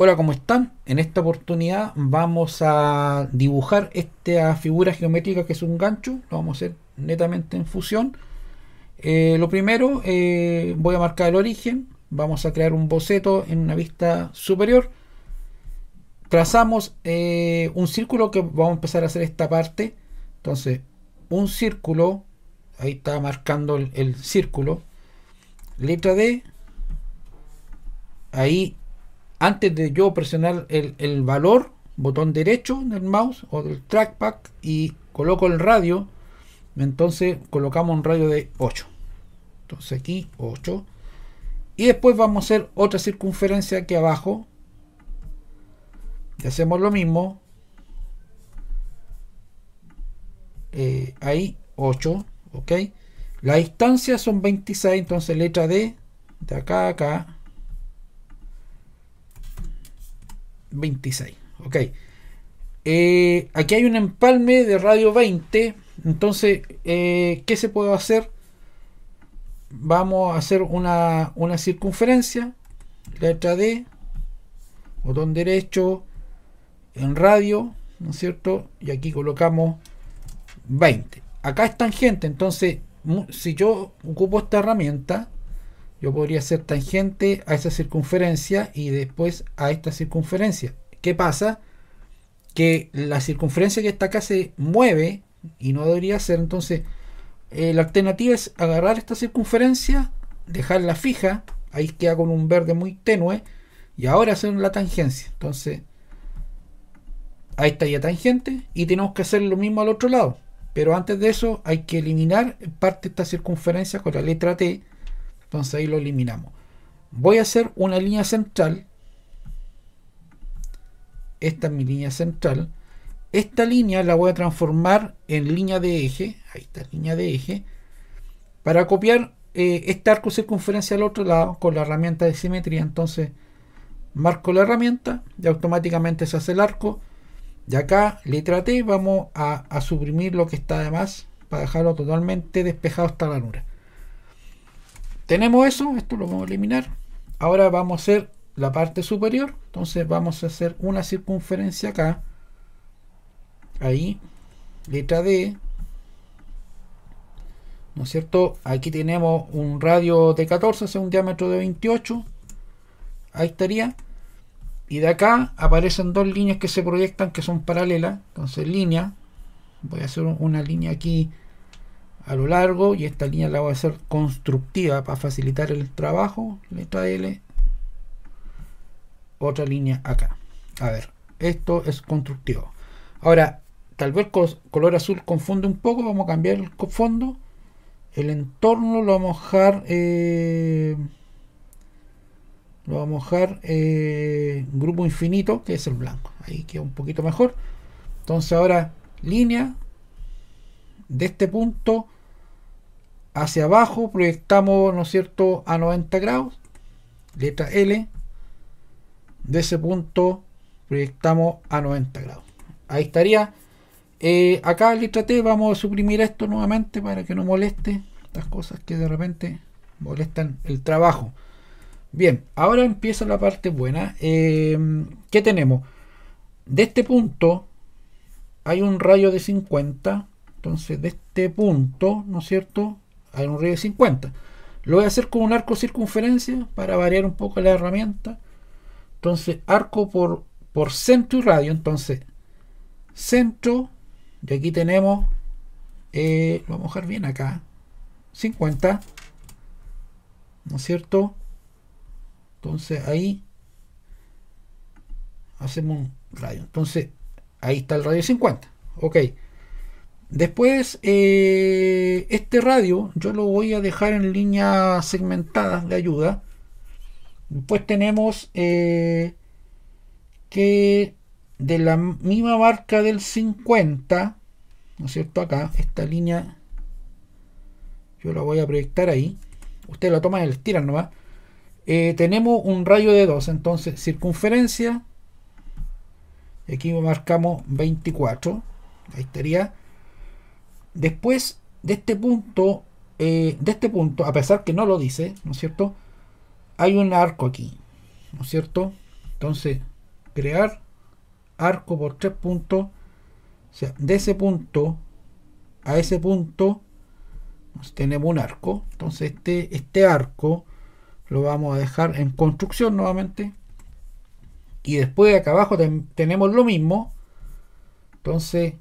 Hola, ¿cómo están? En esta oportunidad vamos a dibujar esta figura geométrica que es un gancho. Lo vamos a hacer netamente en fusión. Eh, lo primero, eh, voy a marcar el origen. Vamos a crear un boceto en una vista superior. Trazamos eh, un círculo que vamos a empezar a hacer esta parte. Entonces, un círculo. Ahí está marcando el, el círculo. Letra D. Ahí antes de yo presionar el, valor, botón derecho del mouse o del trackpad y coloco el radio, entonces colocamos un radio de 8. Entonces aquí 8. Y después vamos a hacer otra circunferencia aquí abajo. Y hacemos lo mismo. Eh, ahí 8. Ok. La distancia son 26. Entonces letra D. De acá a acá. 26. Ok. Eh, aquí hay un empalme de radio 20. Entonces, eh, ¿qué se puede hacer? Vamos a hacer una, una circunferencia. Letra D. Botón derecho. En radio. ¿No es cierto? Y aquí colocamos 20. Acá es tangente. Entonces, si yo ocupo esta herramienta yo podría ser tangente a esa circunferencia y después a esta circunferencia. ¿Qué pasa? Que la circunferencia que está acá se mueve y no debería ser. Entonces, eh, la alternativa es agarrar esta circunferencia, dejarla fija, ahí queda con un verde muy tenue, y ahora hacer la tangencia. Entonces, ahí está ya tangente, y tenemos que hacer lo mismo al otro lado. Pero antes de eso, hay que eliminar parte de esta circunferencia con la letra T entonces ahí lo eliminamos. Voy a hacer una línea central. Esta es mi línea central. Esta línea la voy a transformar en línea de eje. Ahí está, línea de eje. Para copiar eh, este arco circunferencia al otro lado con la herramienta de simetría. Entonces marco la herramienta y automáticamente se hace el arco. Y acá, letra T, vamos a, suprimir lo que está además para dejarlo totalmente despejado hasta la ranura. Tenemos eso, esto lo vamos a eliminar. Ahora vamos a hacer la parte superior. Entonces vamos a hacer una circunferencia acá. Ahí. Letra D. ¿No es cierto? Aquí tenemos un radio de 14, o sea, un diámetro de 28. Ahí estaría. Y de acá aparecen dos líneas que se proyectan que son paralelas. Entonces línea. Voy a hacer una línea aquí a lo largo y esta línea la voy a hacer constructiva para facilitar el trabajo letra L otra línea acá a ver esto es constructivo ahora tal vez color azul confunde un poco vamos a cambiar el fondo el entorno lo vamos a dejar eh, lo vamos a dejar eh, grupo infinito que es el blanco ahí queda un poquito mejor entonces ahora línea de este punto hacia abajo, proyectamos, ¿no es cierto?, a 90 grados, letra L, de ese punto proyectamos a 90 grados. Ahí estaría. Eh, acá, letra T, vamos a suprimir esto nuevamente para que no moleste estas cosas que de repente molestan el trabajo. Bien, ahora empieza la parte buena. Eh, ¿Qué tenemos? De este punto hay un rayo de 50. Entonces, de este punto, ¿no es cierto? hay un radio de 50. Lo voy a hacer con un arco circunferencia para variar un poco la herramienta. Entonces, arco por, por centro y radio. Entonces, centro. Y aquí tenemos, eh, vamos a dejar bien acá, 50. ¿No es cierto? Entonces ahí hacemos un radio. Entonces ahí está el radio 50. Ok. Después, eh, este radio yo lo voy a dejar en línea segmentada de ayuda. Después tenemos eh, que de la misma marca del 50, ¿no es cierto? Acá, esta línea yo la voy a proyectar ahí. Usted la toma y la tiran nomás. Eh, tenemos un radio de 2, entonces circunferencia. Aquí marcamos 24. Ahí estaría Después de este punto, eh, de este punto, a pesar que no lo dice, ¿no es cierto? Hay un arco aquí, ¿no es cierto? Entonces, crear arco por tres puntos. O sea, de ese punto a ese punto tenemos un arco. Entonces, este, este arco lo vamos a dejar en construcción nuevamente. Y después acá abajo tenemos lo mismo. Entonces,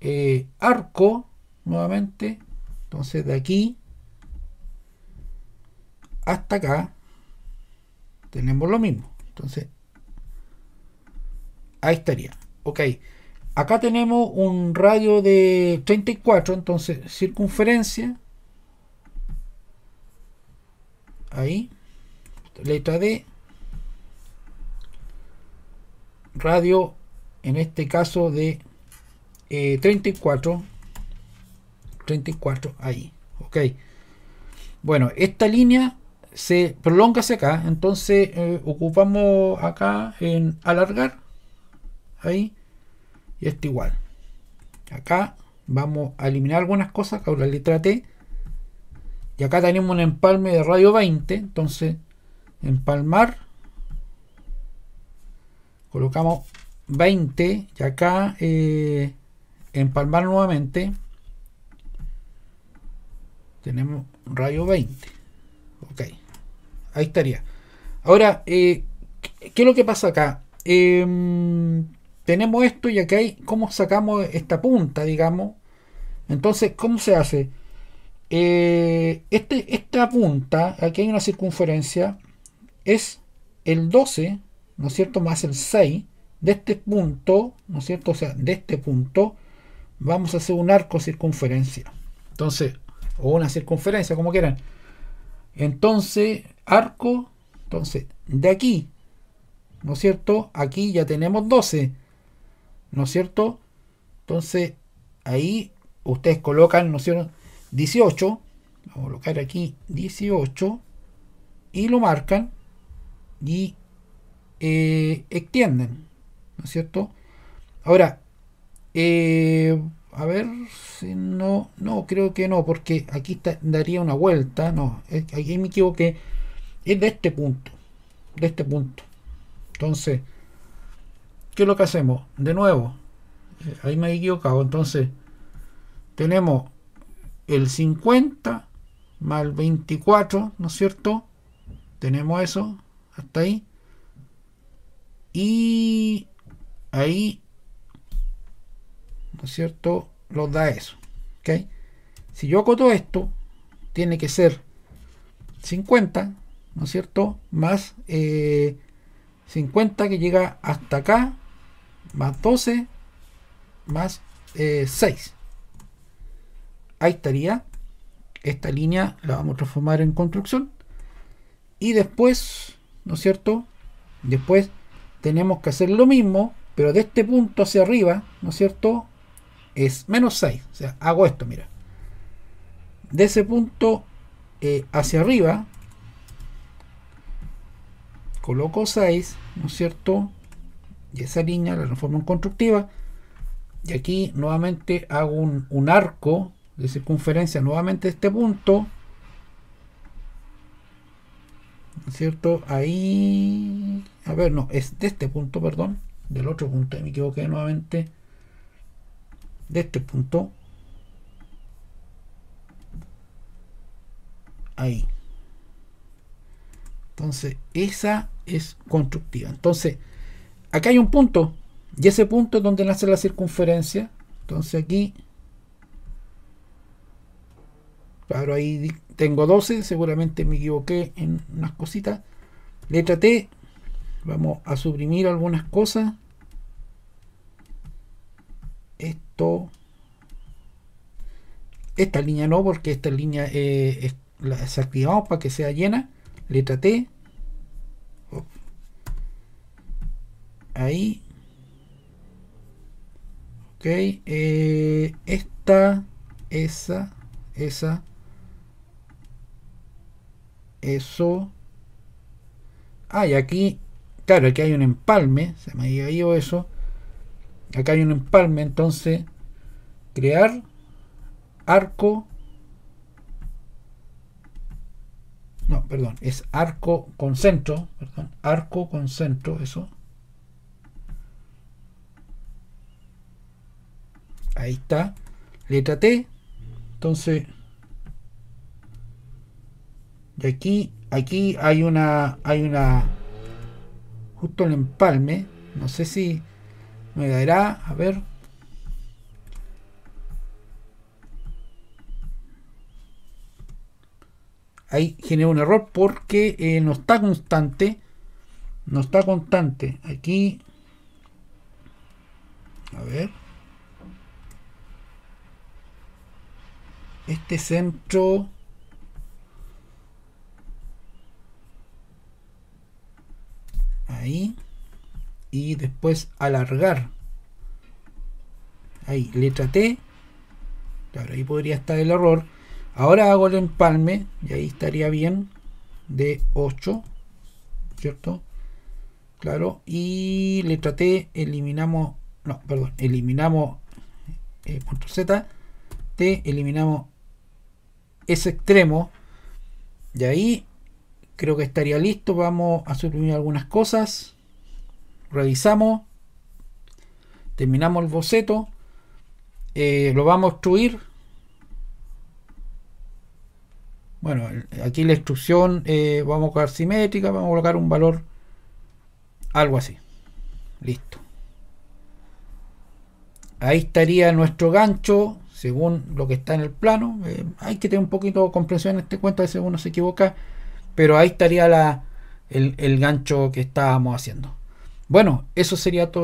eh, arco nuevamente. Entonces de aquí hasta acá tenemos lo mismo. Entonces ahí estaría. Ok. Acá tenemos un radio de 34, entonces circunferencia. Ahí. Letra D. Radio, en este caso de 34 eh, 34 ahí. Ok. Bueno, esta línea se prolonga hacia acá. Entonces eh, ocupamos acá en alargar. Ahí. Y esto igual. Acá vamos a eliminar algunas cosas. Acá la letra T. Y acá tenemos un empalme de radio 20. Entonces, empalmar. Colocamos 20. Y acá eh, empalmar nuevamente. Tenemos un radio 20. Ok. Ahí estaría. Ahora, eh, ¿qué es lo que pasa acá? Em, tenemos esto y acá hay cómo sacamos esta punta, digamos. Entonces, ¿cómo se hace? Eh, este, esta punta, aquí hay una circunferencia, es el 12, ¿no es cierto?, más el 6, de este punto, ¿no es cierto?, o sea, de este punto, vamos a hacer un arco circunferencia. Entonces, o una circunferencia, como quieran. Entonces, arco, entonces, de aquí, ¿no es cierto? Aquí ya tenemos 12, ¿no es cierto? Entonces, ahí ustedes colocan, ¿no es cierto? 18, vamos a colocar aquí 18 y lo marcan y eh, extienden, ¿no es cierto? Ahora, eh, a ver si no, no, creo que no, porque aquí daría una vuelta, no, ahí me equivoqué, es de este punto, de este punto. Entonces, ¿qué es lo que hacemos? De nuevo, eh, ahí me he equivocado, entonces tenemos el 50 más el 24, ¿no es cierto? Tenemos eso, hasta ahí. Y ahí ¿no es cierto?, los da eso. ¿okay? Si yo acoto esto, tiene que ser 50, ¿no es cierto?, más 50 eh, que llega hasta acá, más 12, más 6. Eh, Ahí estaría. Esta línea la vamos a transformar en construcción. Y después, ¿no es cierto? Después tenemos que hacer lo mismo, pero de este punto hacia arriba, ¿no es cierto? es menos 6. O sea, hago esto, mira. De ese punto eh, hacia arriba, coloco 6, ¿no es cierto? Y esa línea la reforma en constructiva. Y aquí nuevamente hago un, arco de circunferencia nuevamente este punto. ¿No es cierto? Ahí... A ver, no, es de este punto, perdón. Del otro punto, me equivoqué nuevamente de este punto ahí entonces esa es constructiva entonces acá hay un punto y ese punto es donde nace la circunferencia entonces aquí claro ahí tengo 12 seguramente me equivoqué en unas cositas letra T vamos a suprimir algunas cosas esto esta línea no porque esta línea eh, la desactivamos para que sea llena letra T ahí ok eh, esta esa esa eso ah y aquí claro aquí hay un empalme se me ha ido eso Acá hay un empalme, entonces crear arco. No, perdón, es arco con centro, perdón, arco con centro, eso. Ahí está, letra T. Entonces, y aquí, aquí hay una, hay una, justo el empalme, no sé si me dará, a ver. Ahí genera un error porque eh, no está constante. No está constante. Aquí. A ver. Este centro. Ahí y después alargar. Ahí, letra T. ahí podría estar el error. Ahora hago el empalme y ahí estaría bien de 8, ¿cierto? Claro, y letra T eliminamos, no, perdón, eliminamos eh, punto Z, T eliminamos ese extremo y ahí creo que estaría listo. Vamos a suprimir algunas cosas revisamos, terminamos el boceto, eh, lo vamos a extruir. Bueno, aquí la extrusión eh, vamos a colocar simétrica, vamos a colocar un valor, algo así. Listo. Ahí estaría nuestro gancho, según lo que está en el plano. Eh, hay que tener un poquito de comprensión en este cuento, a si uno se equivoca, pero ahí estaría el, el gancho que estábamos haciendo. Bueno, eso sería todo.